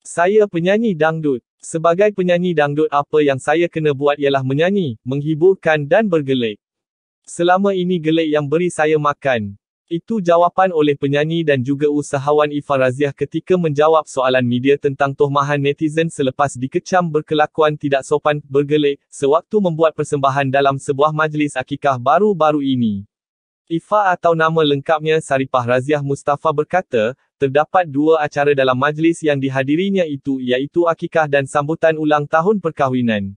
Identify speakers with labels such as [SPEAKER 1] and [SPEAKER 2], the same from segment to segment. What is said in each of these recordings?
[SPEAKER 1] Saya penyanyi dangdut. Sebagai penyanyi dangdut apa yang saya kena buat ialah menyanyi, menghiburkan dan bergelik. Selama ini gelik yang beri saya makan. Itu jawapan oleh penyanyi dan juga usahawan Ifan Raziah ketika menjawab soalan media tentang tohmahan netizen selepas dikecam berkelakuan tidak sopan, bergelek sewaktu membuat persembahan dalam sebuah majlis akikah baru-baru ini. Ifa atau nama lengkapnya Saripah Raziah Mustafa berkata, terdapat dua acara dalam majlis yang dihadirinya itu iaitu akikah dan sambutan ulang tahun perkahwinan.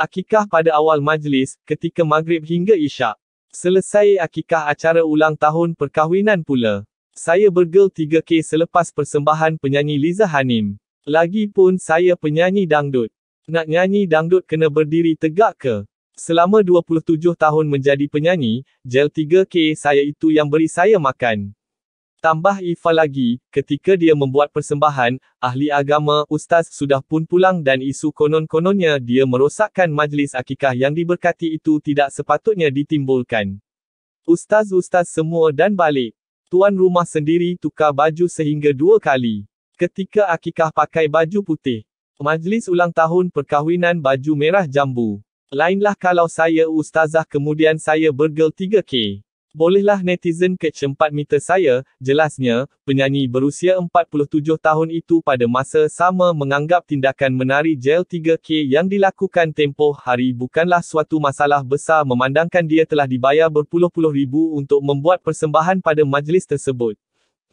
[SPEAKER 1] Akikah pada awal majlis, ketika maghrib hingga isyak. Selesai akikah acara ulang tahun perkahwinan pula. Saya bergel 3K selepas persembahan penyanyi Liza Hanim. Lagipun saya penyanyi dangdut. Nak nyanyi dangdut kena berdiri tegak ke? Selama 27 tahun menjadi penyanyi, gel 3K saya itu yang beri saya makan. Tambah Ifa lagi, ketika dia membuat persembahan, ahli agama Ustaz sudah pun pulang dan isu konon-kononnya dia merosakkan majlis akikah yang diberkati itu tidak sepatutnya ditimbulkan. Ustaz-ustaz semua dan balik. Tuan rumah sendiri tukar baju sehingga dua kali. Ketika akikah pakai baju putih. Majlis ulang tahun perkahwinan baju merah jambu. Lainlah kalau saya ustazah kemudian saya bergel 3K. Bolehlah netizen catch 4 meter saya, jelasnya, penyanyi berusia 47 tahun itu pada masa sama menganggap tindakan menari gel 3K yang dilakukan tempoh hari bukanlah suatu masalah besar memandangkan dia telah dibayar berpuluh-puluh ribu untuk membuat persembahan pada majlis tersebut.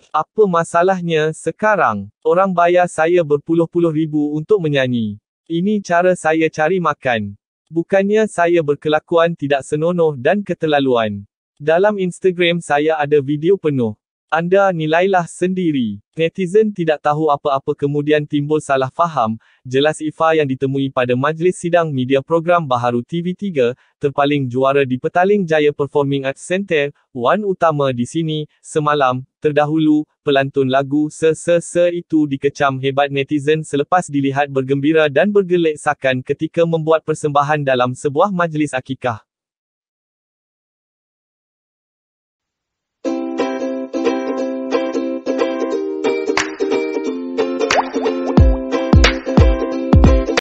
[SPEAKER 1] Apa masalahnya sekarang? Orang bayar saya berpuluh-puluh ribu untuk menyanyi. Ini cara saya cari makan. Bukannya saya berkelakuan tidak senonoh dan keterlaluan. Dalam Instagram saya ada video penuh. Anda nilailah sendiri. Netizen tidak tahu apa-apa kemudian timbul salah faham, jelas Ifa yang ditemui pada majlis sidang media program Baharu TV3, terpaling juara di Petaling Jaya Performing Arts Center, Wan Utama di sini, semalam, terdahulu, pelantun lagu se-se-se itu dikecam hebat netizen selepas dilihat bergembira dan bergelek sakan ketika membuat persembahan dalam sebuah majlis akikah.